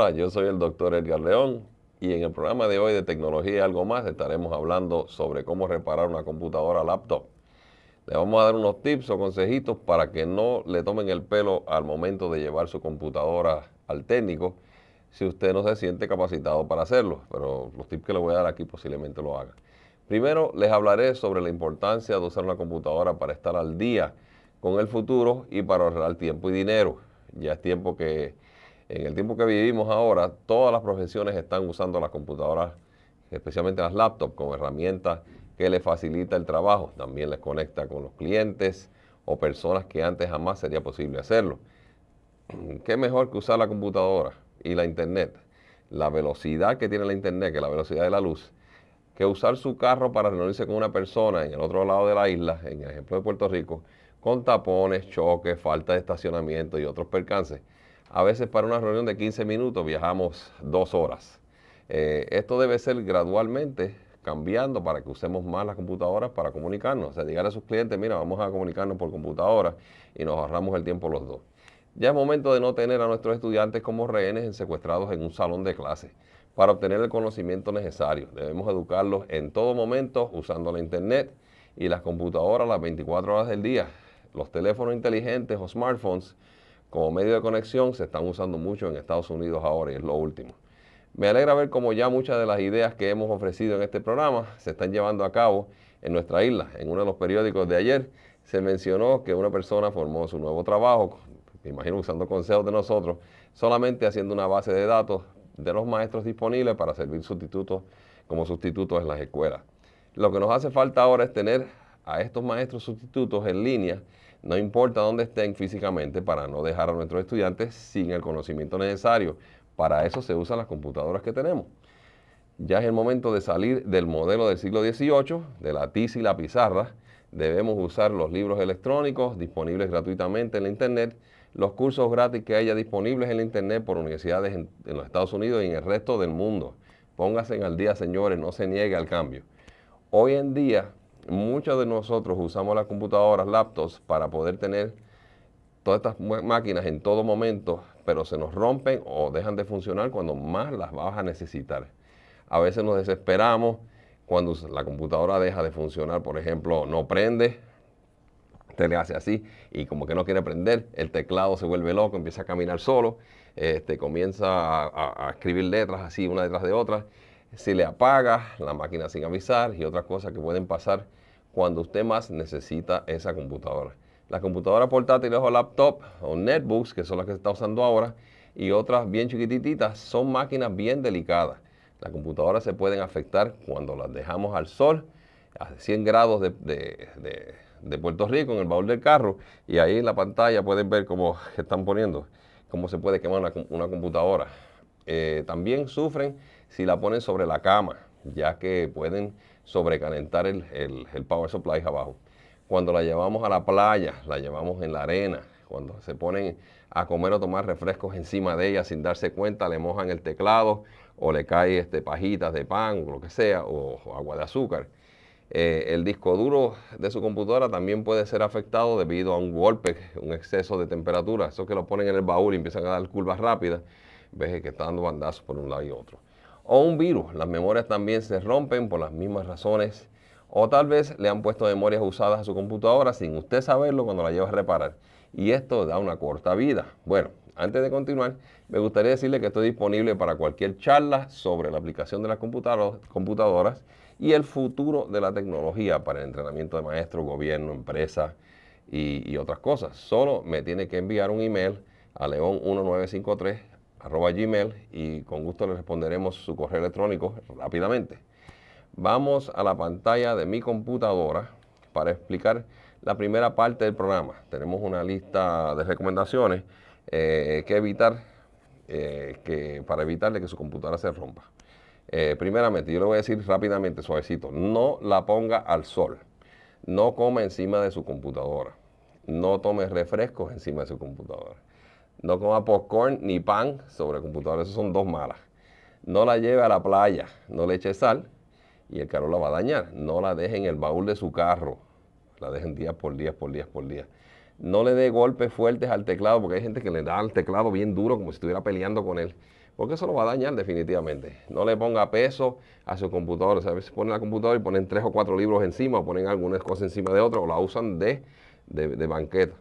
Hola, yo soy el doctor Edgar León y en el programa de hoy de Tecnología y algo más estaremos hablando sobre cómo reparar una computadora laptop. Le vamos a dar unos tips o consejitos para que no le tomen el pelo al momento de llevar su computadora al técnico si usted no se siente capacitado para hacerlo, pero los tips que le voy a dar aquí posiblemente lo haga. Primero les hablaré sobre la importancia de usar una computadora para estar al día con el futuro y para ahorrar tiempo y dinero. Ya es tiempo que en el tiempo que vivimos ahora, todas las profesiones están usando las computadoras, especialmente las laptops, como herramientas que les facilita el trabajo. También les conecta con los clientes o personas que antes jamás sería posible hacerlo. ¿Qué mejor que usar la computadora y la internet? La velocidad que tiene la internet, que la velocidad de la luz, que usar su carro para reunirse con una persona en el otro lado de la isla, en el ejemplo de Puerto Rico, con tapones, choques, falta de estacionamiento y otros percances. A veces para una reunión de 15 minutos viajamos dos horas. Eh, esto debe ser gradualmente cambiando para que usemos más las computadoras para comunicarnos. O sea, llegar a sus clientes, mira, vamos a comunicarnos por computadora y nos ahorramos el tiempo los dos. Ya es momento de no tener a nuestros estudiantes como rehenes secuestrados en un salón de clase. Para obtener el conocimiento necesario, debemos educarlos en todo momento usando la internet y las computadoras las 24 horas del día. Los teléfonos inteligentes o smartphones como medio de conexión se están usando mucho en Estados Unidos ahora y es lo último. Me alegra ver como ya muchas de las ideas que hemos ofrecido en este programa se están llevando a cabo en nuestra isla. En uno de los periódicos de ayer se mencionó que una persona formó su nuevo trabajo, me imagino usando consejos de nosotros, solamente haciendo una base de datos de los maestros disponibles para servir sustitutos como sustitutos en las escuelas. Lo que nos hace falta ahora es tener a estos maestros sustitutos en línea no importa dónde estén físicamente, para no dejar a nuestros estudiantes sin el conocimiento necesario. Para eso se usan las computadoras que tenemos. Ya es el momento de salir del modelo del siglo XVIII, de la tiza y la pizarra. Debemos usar los libros electrónicos disponibles gratuitamente en la Internet, los cursos gratis que haya disponibles en la Internet por universidades en, los Estados Unidos y en el resto del mundo. Pónganse al día, señores, no se niegue al cambio. Hoy en día muchos de nosotros usamos las computadoras, laptops, para poder tener todas estas máquinas en todo momento, pero se nos rompen o dejan de funcionar cuando más las vas a necesitar. A veces nos desesperamos cuando la computadora deja de funcionar, por ejemplo, no prende, te le hace así y como que no quiere prender, el teclado se vuelve loco, empieza a caminar solo, este, comienza a, a escribir letras así una detrás de otra, se le apaga, la máquina sin avisar y otras cosas que pueden pasar cuando usted más necesita esa computadora. Las computadoras portátiles o laptop o netbooks, que son las que se está usando ahora, y otras bien chiquititas, son máquinas bien delicadas. Las computadoras se pueden afectar cuando las dejamos al sol, a 100 grados de, Puerto Rico, en el baúl del carro, y ahí en la pantalla pueden ver cómo están poniendo, cómo se puede quemar una, computadora. Eh, también sufren si la ponen sobre la cama, ya que pueden sobrecalentar el, power supply abajo. Cuando la llevamos a la playa, la llevamos en la arena, cuando se ponen a comer o tomar refrescos encima de ella sin darse cuenta, le mojan el teclado o le cae este, pajitas de pan o lo que sea, o, agua de azúcar. Eh, el disco duro de su computadora también puede ser afectado debido a un golpe, un exceso de temperatura. Eso que lo ponen en el baúl y empiezan a dar curvas rápidas, ves que está dando bandazos por un lado y otro o un virus. Las memorias también se rompen por las mismas razones. O tal vez le han puesto memorias usadas a su computadora sin usted saberlo cuando la lleva a reparar. Y esto da una corta vida. Bueno, antes de continuar, me gustaría decirle que estoy disponible para cualquier charla sobre la aplicación de las computadoras y el futuro de la tecnología para el entrenamiento de maestros, gobierno, empresa y, y otras cosas. Solo me tiene que enviar un email a león1953 arroba gmail y con gusto le responderemos su correo electrónico rápidamente. Vamos a la pantalla de mi computadora para explicar la primera parte del programa. Tenemos una lista de recomendaciones eh, que evitar eh, que, para evitarle que su computadora se rompa. Eh, primeramente, yo le voy a decir rápidamente, suavecito, no la ponga al sol, no coma encima de su computadora, no tome refrescos encima de su computadora no coma popcorn ni pan sobre el computador. Esas son dos malas. No la lleve a la playa. No le eche sal y el carro la va a dañar. No la deje en el baúl de su carro. La dejen días por días, por días, por días. No le dé golpes fuertes al teclado, porque hay gente que le da al teclado bien duro, como si estuviera peleando con él. Porque eso lo va a dañar definitivamente. No le ponga peso a su computador. a veces ponen la computadora y ponen tres o cuatro libros encima, ponen algunas cosas encima de otras, o la usan de, de, de banqueta.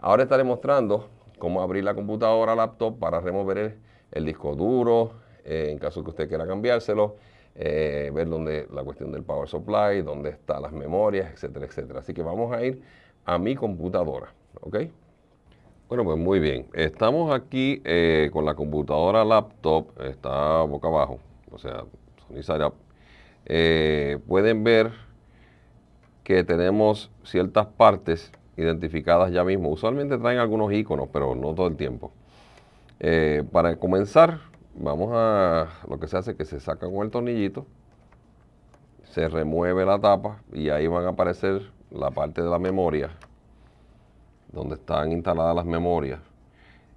Ahora estaré mostrando cómo abrir la computadora, laptop para remover el, disco duro, eh, en caso que usted quiera cambiárselo, eh, ver dónde la cuestión del power supply, dónde están las memorias, etcétera, etcétera. Así que vamos a ir a mi computadora, ¿ok? Bueno, pues muy bien. Estamos aquí eh, con la computadora laptop, está boca abajo, o sea, Sony pueden ver que tenemos ciertas partes identificadas ya mismo. Usualmente traen algunos iconos, pero no todo el tiempo. Eh, para comenzar, vamos a lo que se hace que se saca con el tornillito, se remueve la tapa y ahí van a aparecer la parte de la memoria, donde están instaladas las memorias,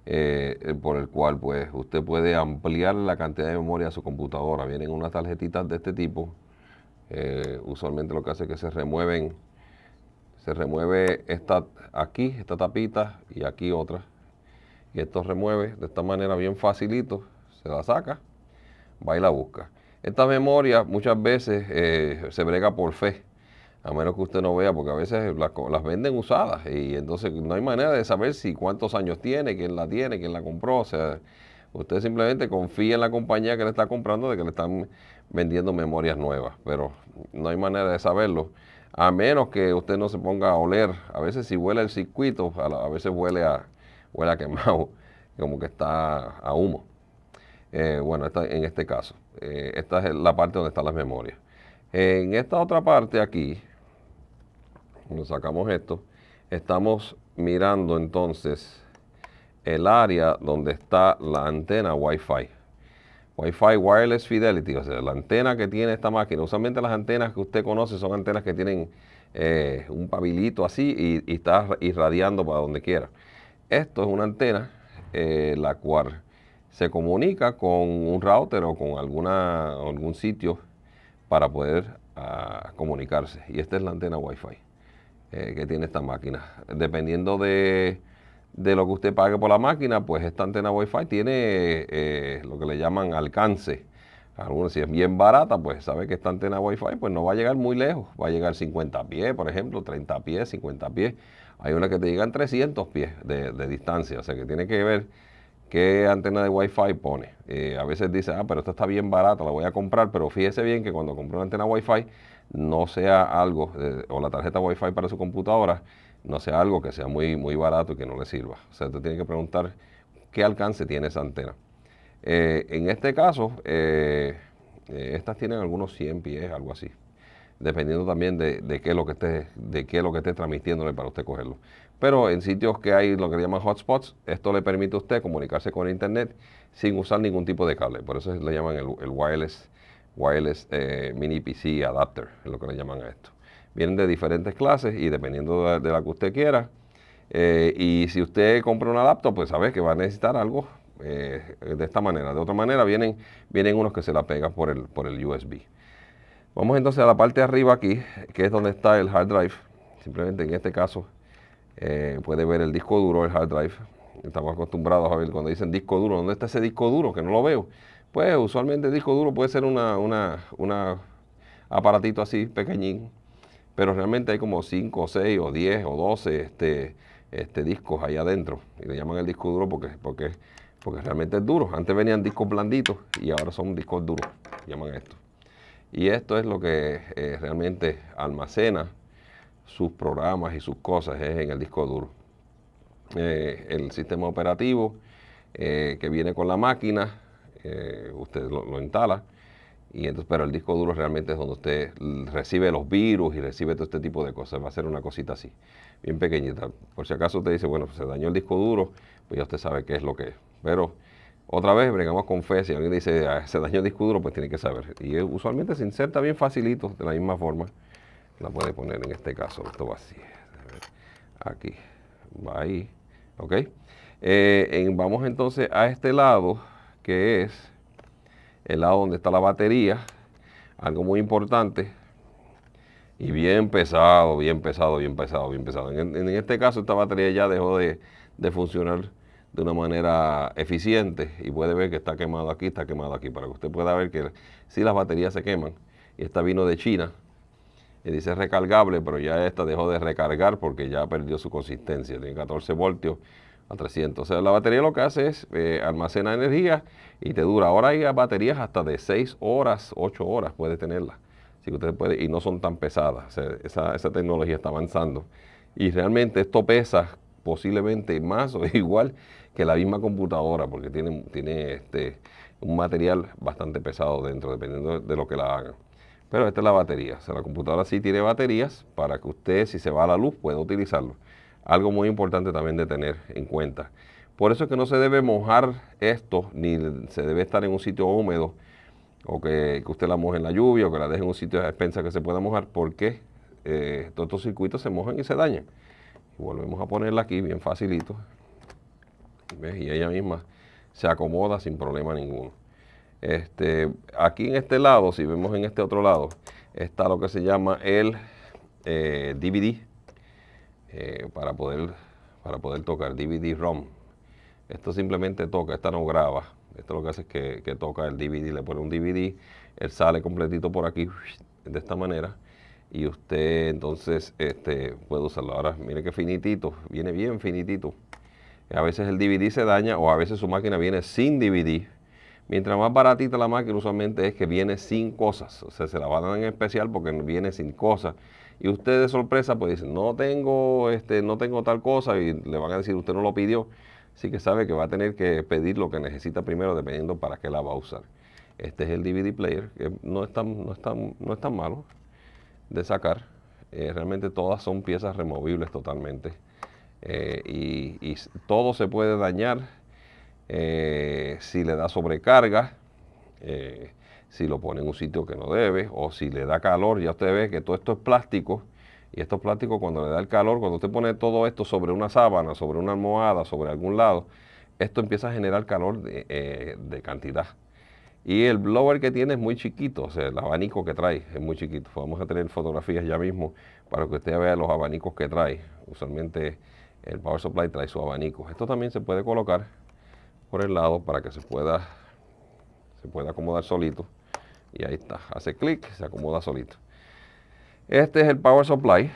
eh, eh, por el cual pues usted puede ampliar la cantidad de memoria de su computadora. Vienen unas tarjetitas de este tipo, usualmente lo que hace es que se remueven se remueve esta aquí, esta tapita y aquí otra. Y esto remueve de esta manera bien facilito, se la saca, va y la busca. Esta memoria muchas veces eh, se brega por fe, a menos que usted no vea, porque a veces las, las, venden usadas y entonces no hay manera de saber si cuántos años tiene, quién la tiene, quién la compró. O sea, usted simplemente confía en la compañía que le está comprando de que le están vendiendo memorias nuevas, pero no hay manera de saberlo a menos que usted no se ponga a oler. A veces si huele el circuito, a, veces huele a, quemado, como que está a humo. Eh, bueno, en este caso, eh, esta es la parte donde están las memorias. En esta otra parte aquí, nos sacamos esto, estamos mirando entonces el área donde está la antena Wi-Fi. Wi-Fi Wireless Fidelity, o sea, la antena que tiene esta máquina. Usualmente las antenas que usted conoce son antenas que tienen eh, un pabilito así y, está irradiando para donde quiera. Esto es una antena eh, la cual se comunica con un router o con alguna, algún sitio para poder ah, comunicarse. Y esta es la antena Wi-Fi eh, que tiene esta máquina. Dependiendo de de lo que usted pague por la máquina, pues esta antena Wi-Fi tiene eh, lo que le llaman alcance. Algunos, si es bien barata, pues sabe que esta antena Wi-Fi pues no va a llegar muy lejos. Va a llegar 50 pies, por ejemplo, 30 pies, 50 pies. Hay una que te llegan 300 pies de, distancia. O sea que tiene que ver qué antena de Wi-Fi pone. Eh, a veces dice, ah, pero esta está bien barata, la voy a comprar. Pero fíjese bien que cuando compró una antena Wi-Fi, no sea algo, eh, o la tarjeta Wi-Fi para su computadora, no sea algo que sea muy, muy barato y que no le sirva. O sea, usted tiene que preguntar qué alcance tiene esa antena. Eh, en este caso, eh, estas tienen algunos 100 pies, algo así. Dependiendo también de, qué es lo que esté, de qué lo que esté transmitiéndole para usted cogerlo. Pero en sitios que hay lo que llaman hotspots, esto le permite a usted comunicarse con internet sin usar ningún tipo de cable. Por eso le llaman el, el wireless wireless eh, mini PC adapter, es lo que le llaman a esto. Vienen de diferentes clases y dependiendo de, la que usted quiera. Eh, y si usted compra un laptop, pues sabe que va a necesitar algo eh, de esta manera. De otra manera, vienen, vienen unos que se la pegan por el, por el USB. Vamos entonces a la parte de arriba aquí, que es donde está el hard drive. Simplemente en este caso puede ver el disco duro, el hard drive. Estamos acostumbrados a ver cuando dicen disco duro, ¿dónde está ese disco duro? Que no lo veo. Pues usualmente el disco duro puede ser un aparatito así, pequeñín, pero realmente hay como 5 o 6 o 10 o 12 este, este, discos ahí adentro. Y le llaman el disco duro porque, porque, porque realmente es duro. Antes venían discos blanditos y ahora son discos duros, llaman esto. Y esto es lo que eh, realmente almacena sus programas y sus cosas en el disco duro. Eh, el sistema operativo eh, que viene con la máquina usted lo, instala. Y entonces, pero el disco duro realmente es donde usted recibe los virus y recibe todo este tipo de cosas. Va a ser una cosita así, bien pequeñita. Por si acaso usted dice, bueno, pues se dañó el disco duro, pues ya usted sabe qué es lo que es. Pero otra vez, bregamos con fe. Si alguien dice, ah, se dañó el disco duro, pues tiene que saber. Y usualmente se inserta bien facilito, de la misma forma. La puede poner en este caso, esto va así. Aquí, va ahí, ¿ok? Eh, vamos entonces a este lado que es el lado donde está la batería, algo muy importante, y bien pesado, bien pesado, bien pesado, bien pesado. En, este caso esta batería ya dejó de, de, funcionar de una manera eficiente y puede ver que está quemado aquí, está quemado aquí, para que usted pueda ver que si las baterías se queman, y esta vino de China, y dice recargable, pero ya esta dejó de recargar porque ya perdió su consistencia, tiene 14 voltios, 300. O sea, la batería lo que hace es eh, almacena energía y te dura. Ahora hay baterías hasta de 6 horas, 8 horas puede tenerlas. Así que usted puede, y no son tan pesadas. esa, tecnología está avanzando. Y realmente esto pesa posiblemente más o igual que la misma computadora, porque tiene, tiene este, un material bastante pesado dentro, dependiendo de lo que la hagan. Pero esta es la batería. O sea, la computadora sí tiene baterías para que usted, si se va a la luz, pueda utilizarlo algo muy importante también de tener en cuenta. Por eso es que no se debe mojar esto, ni se debe estar en un sitio húmedo, o que, usted la moje en la lluvia, o que la deje en un sitio de expensa que se pueda mojar, porque eh, todos estos circuitos se mojan y se dañan. Y volvemos a ponerla aquí bien facilito. Y ella misma se acomoda sin problema ninguno. Este, aquí en este lado, si vemos en este otro lado, está lo que se llama el DVD eh, eh, para, poder, para poder tocar DVD-ROM. Esto simplemente toca, esta no graba. Esto lo que hace es que, toca el DVD, le pone un DVD, él sale completito por aquí, de esta manera, y usted entonces este, puede usarlo. Ahora, mire que finitito, viene bien finitito. A veces el DVD se daña o a veces su máquina viene sin DVD. Mientras más baratita la máquina, usualmente es que viene sin cosas. O sea, se la van a dar en especial porque viene sin cosas y usted de sorpresa pues dice, no tengo, este, no tengo tal cosa y le van a decir, usted no lo pidió. Así que sabe que va a tener que pedir lo que necesita primero dependiendo para qué la va a usar. Este es el DVD player, que no es tan, no no malo de sacar. Eh, realmente todas son piezas removibles totalmente. Eh, y, todo se puede dañar eh, si le da sobrecarga si lo pone en un sitio que no debe o si le da calor, ya usted ve que todo esto es plástico y esto plástico cuando le da el calor, cuando usted pone todo esto sobre una sábana, sobre una almohada, sobre algún lado, esto empieza a generar calor eh, de, cantidad. Y el blower que tiene es muy chiquito, o sea, el abanico que trae es muy chiquito. Vamos a tener fotografías ya mismo para que usted vea los abanicos que trae. Usualmente el power supply trae su abanico. Esto también se puede colocar por el lado para que se pueda, se pueda acomodar solito. Y ahí está, hace clic, se acomoda solito. Este es el power supply.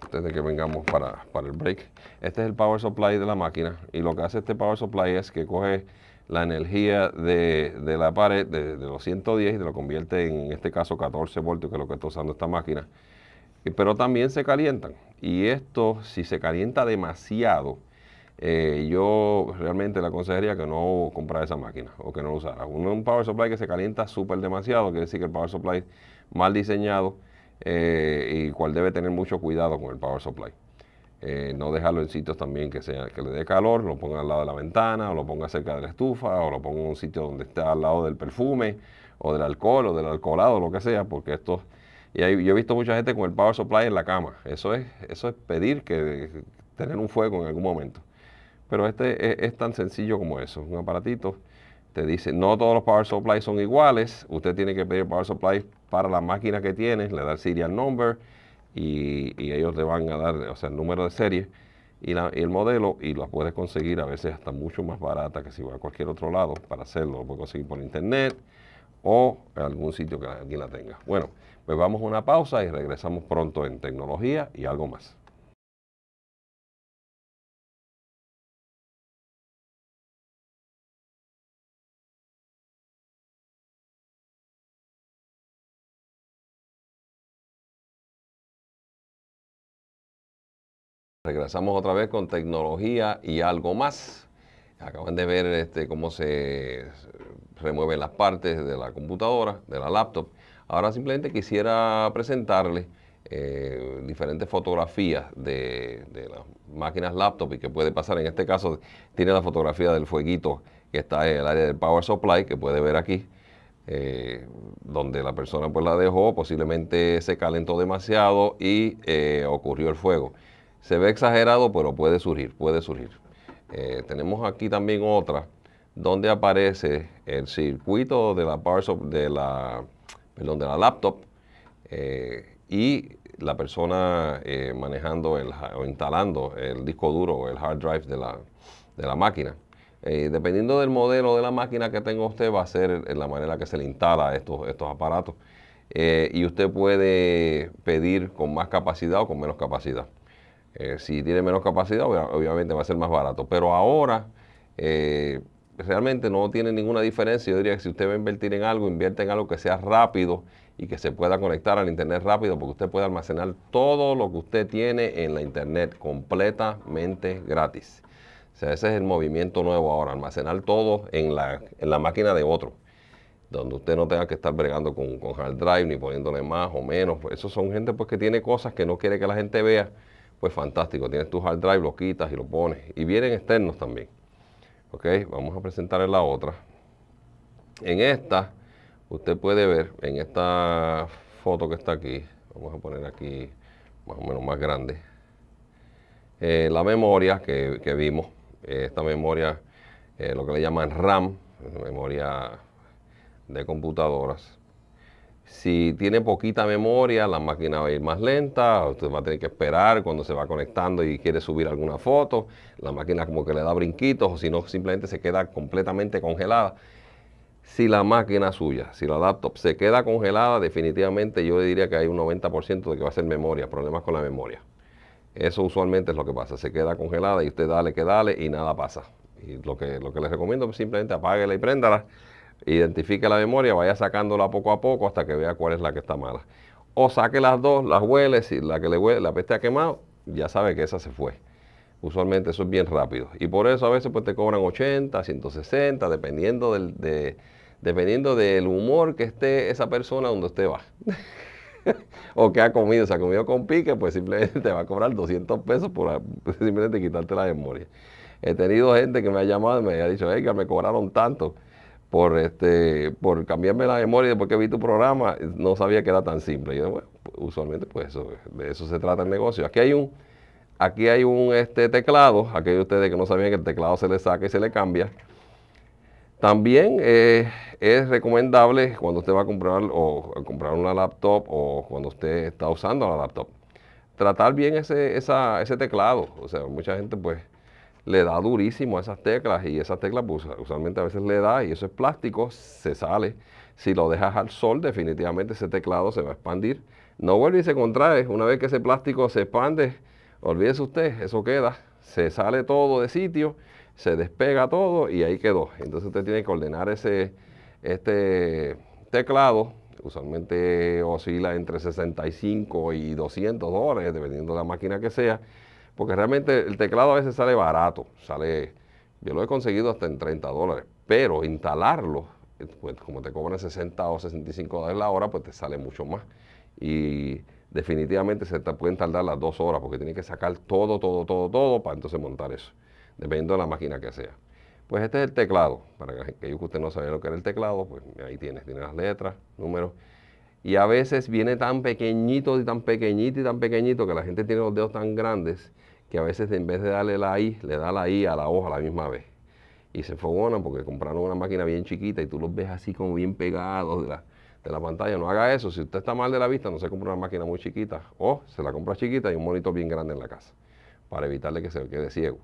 Antes de que vengamos para, el break. Este es el power supply de la máquina. Y lo que hace este power supply es que coge la energía de, la pared, de, de, los 110, y lo convierte en, en este caso 14 voltios, que es lo que está usando esta máquina. Pero también se calientan. Y esto, si se calienta demasiado, eh, yo realmente le aconsejaría que no comprara esa máquina o que no la usara. Un, power supply que se calienta súper demasiado, quiere decir que el power supply mal diseñado eh, y cual debe tener mucho cuidado con el power supply. Eh, no dejarlo en sitios también que, sea, que le dé calor, lo ponga al lado de la ventana o lo ponga cerca de la estufa o lo ponga en un sitio donde está al lado del perfume o del alcohol o del alcoholado, lo que sea, porque esto Y yo he visto mucha gente con el power supply en la cama. Eso es, eso es pedir que tener un fuego en algún momento. Pero este es, tan sencillo como eso, un aparatito. Te dice, no todos los power supplies son iguales, usted tiene que pedir power supply para la máquina que tiene, le da el serial number y, ellos le van a dar, o sea, el número de serie y, el modelo y lo puedes conseguir a veces hasta mucho más barata que si va a cualquier otro lado para hacerlo, lo puedes conseguir por internet o en algún sitio que alguien la tenga. Bueno, pues vamos a una pausa y regresamos pronto en tecnología y algo más. Regresamos otra vez con tecnología y algo más. Acaban de ver este, cómo se remueven las partes de la computadora, de la laptop. Ahora simplemente quisiera presentarles eh, diferentes fotografías de, las máquinas laptop y qué puede pasar. En este caso tiene la fotografía del fueguito que está en el área del power supply, que puede ver aquí, eh, donde la persona pues la dejó, posiblemente se calentó demasiado y eh, ocurrió el fuego. Se ve exagerado, pero puede surgir, puede surgir. Eh, tenemos aquí también otra donde aparece el circuito de la, de la, perdón, de la laptop eh, y la persona eh, manejando el, o instalando el disco duro o el hard drive de la, máquina. dependiendo del modelo de la máquina que tenga usted, va a ser la manera que se le instala estos, estos aparatos. y usted puede pedir con más capacidad o con menos capacidad. Eh, si tiene menos capacidad, obviamente va a ser más barato. Pero ahora eh, realmente no tiene ninguna diferencia. Yo diría que si usted va a invertir en algo, invierte en algo que sea rápido y que se pueda conectar al Internet rápido, porque usted puede almacenar todo lo que usted tiene en la Internet completamente gratis. O sea, ese es el movimiento nuevo ahora, almacenar todo en la, máquina de otro donde usted no tenga que estar bregando con, hard drive ni poniéndole más o menos. Pues, Eso son gente pues que tiene cosas que no quiere que la gente vea pues fantástico, tienes tu hard drive, lo quitas y lo pones. Y vienen externos también. Ok, vamos a presentar la otra. En esta, usted puede ver, en esta foto que está aquí, vamos a poner aquí más o menos más grande, eh, la memoria que, vimos, eh, esta memoria, eh, lo que le llaman RAM, memoria de computadoras, si tiene poquita memoria, la máquina va a ir más lenta, usted va a tener que esperar cuando se va conectando y quiere subir alguna foto, la máquina como que le da brinquitos o si no simplemente se queda completamente congelada. Si la máquina suya, si la laptop se queda congelada, definitivamente yo diría que hay un 90% de que va a ser memoria, problemas con la memoria. Eso usualmente es lo que pasa, se queda congelada y usted dale que dale y nada pasa. Y lo que, lo que les recomiendo es pues, simplemente apáguela y préndala identifique la memoria, vaya sacándola poco a poco hasta que vea cuál es la que está mala. O saque las dos, las hueles y la que le huele, la peste ha quemado, ya sabe que esa se fue. Usualmente eso es bien rápido. Y por eso a veces pues te cobran 80, 160, dependiendo del, dependiendo del humor que esté esa persona donde usted va. o que ha comido, se ha comido con pique, pues simplemente te va a cobrar 200 pesos por simplemente quitarte la memoria. He tenido gente que me ha llamado y me ha dicho, que me cobraron tanto por este por cambiarme la memoria después que vi tu programa, no sabía que era tan simple. Yo, bueno, pues, usualmente pues de eso se trata el negocio. Aquí hay un aquí hay un este teclado, aquellos ustedes que no sabían que el teclado se le saca y se le cambia. También eh, es recomendable cuando usted va a comprar o comprar una laptop o cuando usted está usando la laptop, tratar bien ese, esa, ese teclado. O sea, mucha gente pues le da durísimo a esas teclas y esas teclas pues, usualmente a veces le da y eso es plástico, se sale. Si lo dejas al sol, definitivamente ese teclado se va a expandir. No vuelve y se contrae. Una vez que ese plástico se expande, olvídese usted, eso queda. Se sale todo de sitio, se despega todo y ahí quedó. Entonces usted tiene que ordenar ese este teclado. Usualmente oscila entre 65 y 200 dólares, dependiendo de la máquina que sea porque realmente el teclado a veces sale barato, sale, yo lo he conseguido hasta en 30 dólares, pero instalarlo, pues, como te cobran 60 o 65 dólares la hora, pues te sale mucho más. Y definitivamente se te pueden tardar las dos horas, porque tienes que sacar todo, todo, todo, todo, para entonces montar eso, dependiendo de la máquina que sea. Pues este es el teclado, para aquellos que usted no sabía lo que era el teclado, pues ahí tienes, tiene las letras, números. Y a veces viene tan pequeñito y tan pequeñito y tan pequeñito que la gente tiene los dedos tan grandes que a veces en vez de darle la I, le da la I a la hoja a la misma vez. Y se fogonan porque compraron una máquina bien chiquita y tú los ves así como bien pegados de la, pantalla. No haga eso. Si usted está mal de la vista, no se compra una máquina muy chiquita. O se la compra chiquita y un monitor bien grande en la casa para evitarle que se quede ciego.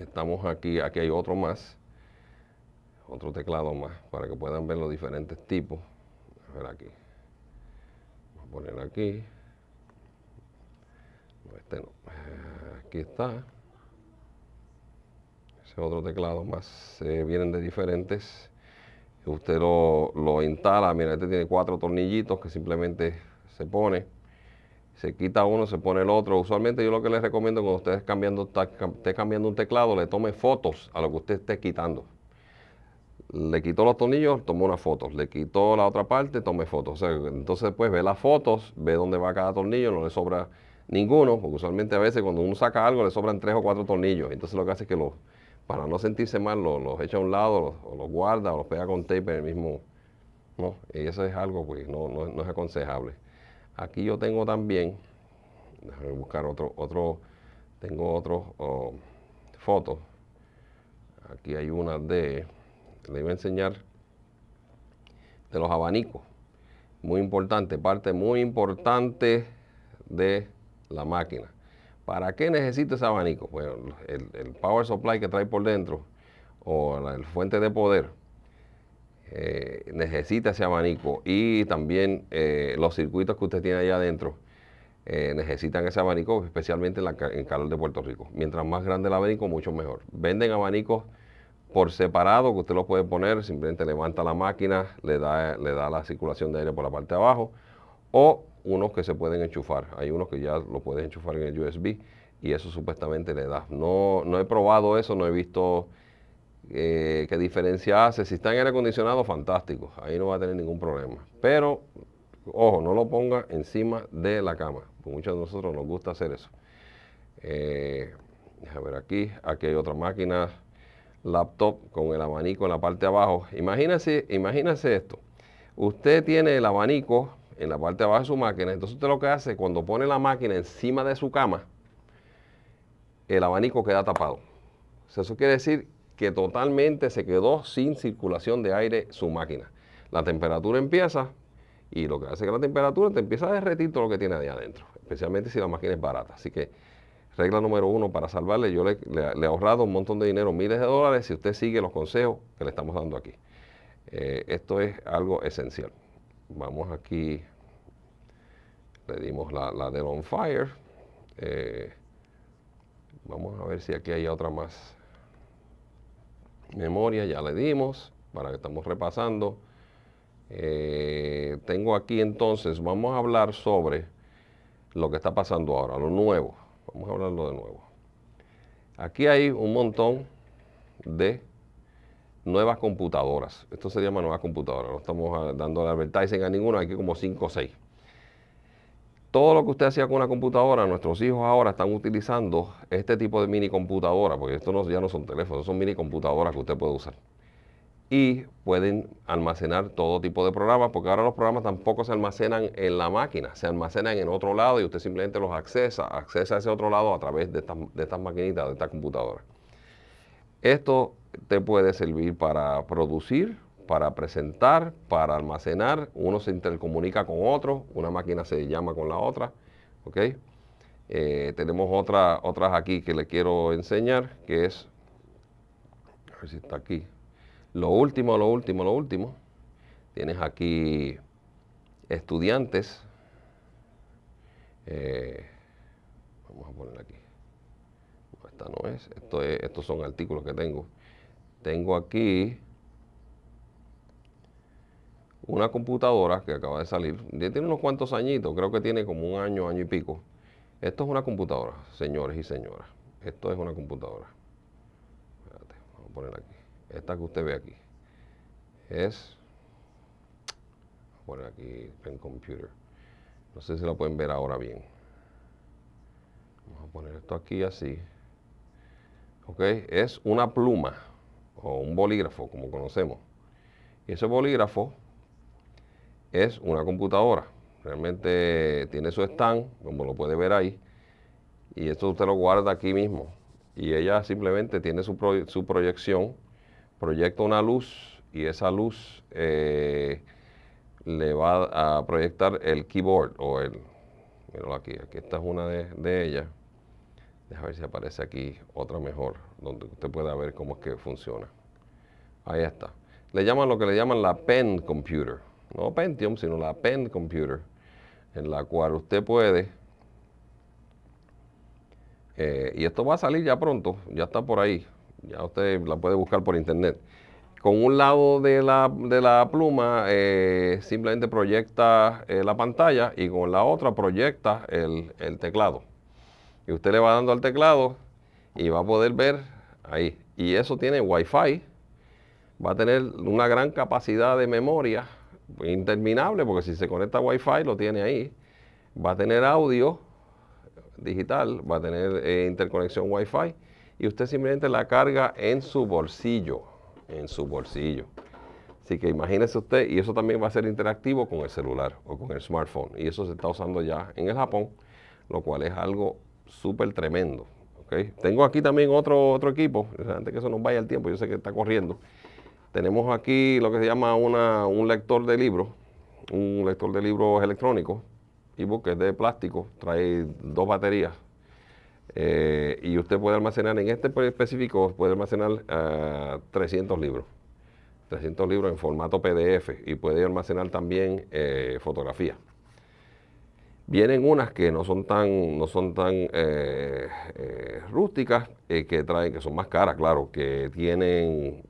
Estamos aquí, aquí hay otro más, otro teclado más, para que puedan ver los diferentes tipos. A ver aquí. vamos a poner aquí. Pues este no. Eh, aquí está. Ese otro teclado más. vienen de diferentes. Usted lo, instala. Mira, este tiene cuatro tornillitos que simplemente se pone se quita uno, se pone el otro. Usualmente yo lo que les recomiendo cuando ustedes cambiando, esté cambiando un teclado, le tome fotos a lo que usted esté quitando. Le quitó los tornillos, tomó una foto. Le quitó la otra parte, tome fotos. entonces, pues ve las fotos, ve dónde va cada tornillo, no le sobra ninguno, porque usualmente a veces cuando uno saca algo le sobran tres o cuatro tornillos, entonces lo que hace es que los, para no sentirse mal, los, los echa a un lado, los, o los guarda o los pega con tape el mismo, ¿no? eso es algo pues no, no, no es aconsejable. Aquí yo tengo también, déjame buscar otro, otro, tengo otros fotos. Aquí hay una de, le iba a enseñar, de los abanicos. Muy importante, parte muy importante de la máquina. ¿Para qué necesito ese abanico? Bueno, el, power supply que trae por dentro o la, fuente de poder eh, necesita ese abanico y también eh, los circuitos que usted tiene allá adentro eh, necesitan ese abanico, especialmente en, calor de Puerto Rico. Mientras más grande el abanico, mucho mejor. Venden abanicos por separado que usted lo puede poner, simplemente levanta la máquina, le da, le da la circulación de aire por la parte de abajo o unos que se pueden enchufar, hay unos que ya lo puedes enchufar en el USB y eso supuestamente le da. No, no he probado eso, no he visto eh, qué diferencia hace. Si está en aire acondicionado, fantástico, ahí no va a tener ningún problema. Pero, ojo, no lo ponga encima de la cama, muchos de nosotros nos gusta hacer eso. Eh, a ver aquí, aquí hay otra máquina, laptop con el abanico en la parte de abajo. imagínese, imagínese esto. Usted tiene el abanico en la parte de abajo de su máquina. Entonces usted lo que hace, cuando pone la máquina encima de su cama, el abanico queda tapado. Eso quiere decir que totalmente se quedó sin circulación de aire su máquina. La temperatura empieza y lo que hace que la temperatura te empieza a derretir todo lo que tiene ahí adentro, especialmente si la máquina es barata. Así que regla número uno para salvarle, yo le, he ahorrado un montón de dinero, miles de dólares, si usted sigue los consejos que le estamos dando aquí. Eh, esto es algo esencial vamos aquí, le dimos la, la del on fire. Eh, vamos a ver si aquí hay otra más. Memoria, ya le dimos, para que estamos repasando. Eh, tengo aquí entonces, vamos a hablar sobre lo que está pasando ahora, lo nuevo. Vamos a hablarlo de nuevo. Aquí hay un montón de nuevas computadoras. Esto se llama nuevas computadoras. No estamos ah, dando la advertising a ninguno aquí como 5 o 6. Todo lo que usted hacía con una computadora, nuestros hijos ahora están utilizando este tipo de mini computadora, porque estos ya no son teléfonos, son mini computadoras que usted puede usar. Y pueden almacenar todo tipo de programas, porque ahora los programas tampoco se almacenan en la máquina, se almacenan en otro lado y usted simplemente los accesa, accesa a ese otro lado a través de estas, de estas maquinitas, de estas computadoras. Esto te puede servir para producir, para presentar, para almacenar. Uno se intercomunica con otro, una máquina se llama con la otra. Eh, tenemos otras aquí que le quiero enseñar, que es, a ver si está aquí, lo último, lo último, lo último. Tienes aquí estudiantes. Eh, vamos a poner aquí no es, esto estos son artículos que tengo. Tengo aquí una computadora que acaba de salir, ya tiene unos cuantos añitos, creo que tiene como un año, año y pico. Esto es una computadora, señores y señoras. Esto es una computadora. vamos a poner aquí. Esta que usted ve aquí. Es. poner aquí Computer. No sé si la pueden ver ahora bien. Vamos a poner esto aquí así es una pluma o un bolígrafo, como conocemos. Y ese bolígrafo es una computadora. Realmente tiene su stand, como lo puede ver ahí, y esto usted lo guarda aquí mismo. Y ella simplemente tiene su, proyección, proyecta una luz y esa luz eh, le va a proyectar el keyboard o el... Míralo aquí, aquí esta es una de, de ellas. Deja ver si aparece aquí otra mejor, donde usted pueda ver cómo es que funciona. Ahí está. Le llaman lo que le llaman la Pen Computer. No Pentium, sino la Pen Computer, en la cual usted puede... Eh, y esto va a salir ya pronto, ya está por ahí. Ya usted la puede buscar por internet. Con un lado de la, pluma eh, simplemente proyecta eh, la pantalla y con la otra proyecta el teclado y usted le va dando al teclado y va a poder ver ahí. Y eso tiene Wi-Fi, va a tener una gran capacidad de memoria pues, interminable, porque si se conecta Wi-Fi lo tiene ahí. Va a tener audio digital, va a tener eh, interconexión Wi-Fi y usted simplemente la carga en su bolsillo, en su bolsillo. Así que imagínese usted, y eso también va a ser interactivo con el celular o con el smartphone. Y eso se está usando ya en el Japón, lo cual es algo súper tremendo. Tengo aquí también otro, otro equipo, antes que eso nos vaya el tiempo, yo sé que está corriendo. Tenemos aquí lo que se llama una, un lector de libros, un lector de libros electrónicos, y que es de plástico, trae dos baterías. Eh, y usted puede almacenar, en este específico, puede almacenar 300 ah, libros. 300 libros en formato PDF y puede almacenar también eh, fotografía. fotografías. Vienen unas que no son tan, no son tan eh, eh, rústicas, eh, que traen, que son más caras, claro, que tienen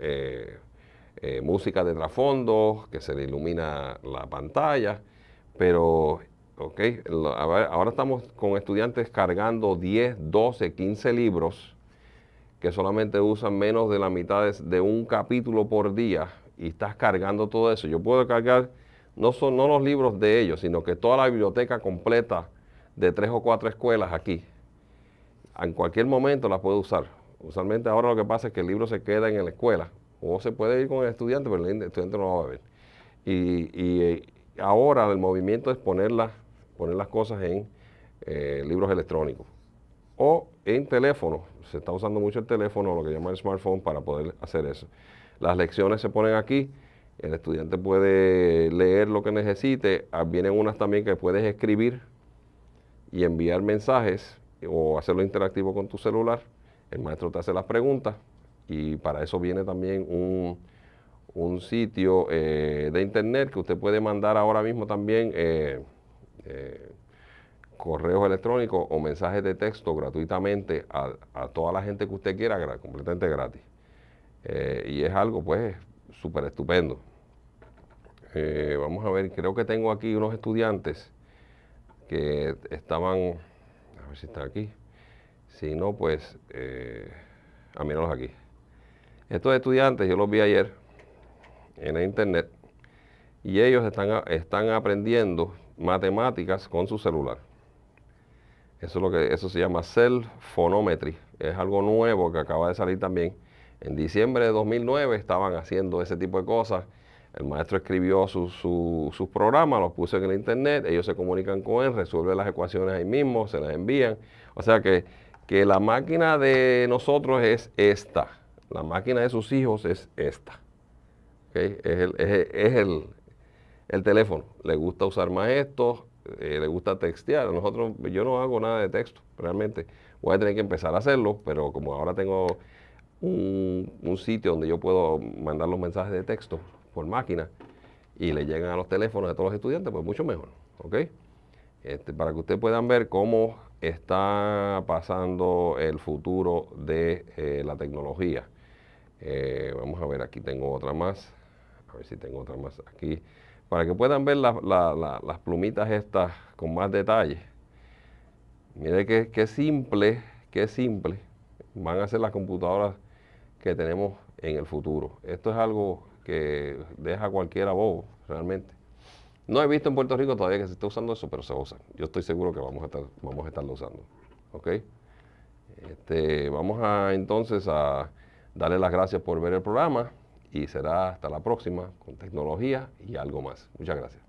música de trasfondo, que se le ilumina la pantalla, pero ok, ahora estamos con estudiantes cargando 10, 12, 15 libros que solamente usan menos de la mitad de un capítulo por día y estás cargando todo eso. Yo puedo cargar no, son, no los libros de ellos, sino que toda la biblioteca completa de tres o cuatro escuelas aquí, en cualquier momento las puede usar. Usualmente ahora lo que pasa es que el libro se queda en la escuela, o se puede ir con el estudiante, pero el estudiante no lo va a ver. Y, eh, ahora el movimiento es poner las, poner las cosas en eh, libros electrónicos o en teléfono. Se está usando mucho el teléfono, lo que llaman el smartphone, para poder hacer eso. Las lecciones se ponen aquí. El estudiante puede leer lo que necesite. Ah, vienen unas también que puedes escribir y enviar mensajes o hacerlo interactivo con tu celular. El maestro te hace las preguntas y para eso viene también un, sitio eh, de internet que usted puede mandar ahora mismo también eh, eh, correos electrónicos o mensajes de texto gratuitamente a, a, toda la gente que usted quiera, completamente gratis. y es algo pues súper estupendo. Eh, vamos a ver, creo que tengo aquí unos estudiantes que estaban, a ver si están aquí. Si no, pues, eh, a los aquí. Estos estudiantes yo los vi ayer en internet y ellos están, están aprendiendo matemáticas con su celular. Eso, es lo que, eso se llama cell phonometry. Es algo nuevo que acaba de salir también en diciembre de 2009 estaban haciendo ese tipo de cosas. El maestro escribió sus programas, los puso en el internet, ellos se comunican con él, resuelven las ecuaciones ahí mismo, se las envían. O sea que, que la máquina de nosotros es esta, la máquina de sus hijos es esta. Es, el, teléfono. Le gusta usar maestros, eh, le gusta textear. Nosotros, yo no hago nada de texto, realmente. Voy a tener que empezar a hacerlo, pero como ahora tengo un, sitio donde yo puedo mandar los mensajes de texto por máquina y le llegan a los teléfonos de todos los estudiantes, pues mucho mejor, ¿ok? Este, para que ustedes puedan ver cómo está pasando el futuro de eh, la tecnología. Eh, vamos a ver, aquí tengo otra más. A ver si tengo otra más aquí. Para que puedan ver las plumitas estas con más detalle. Mire que qué simple, qué simple van a ser las computadoras que tenemos en el futuro. Esto es algo que deja cualquiera bobo, realmente. No he visto en Puerto Rico todavía que se esté usando eso, pero se usa. Yo estoy seguro que vamos a, estar, vamos a estarlo usando. ¿Ok? Este, vamos a entonces a darle las gracias por ver el programa y será hasta la próxima con tecnología y algo más. Muchas gracias.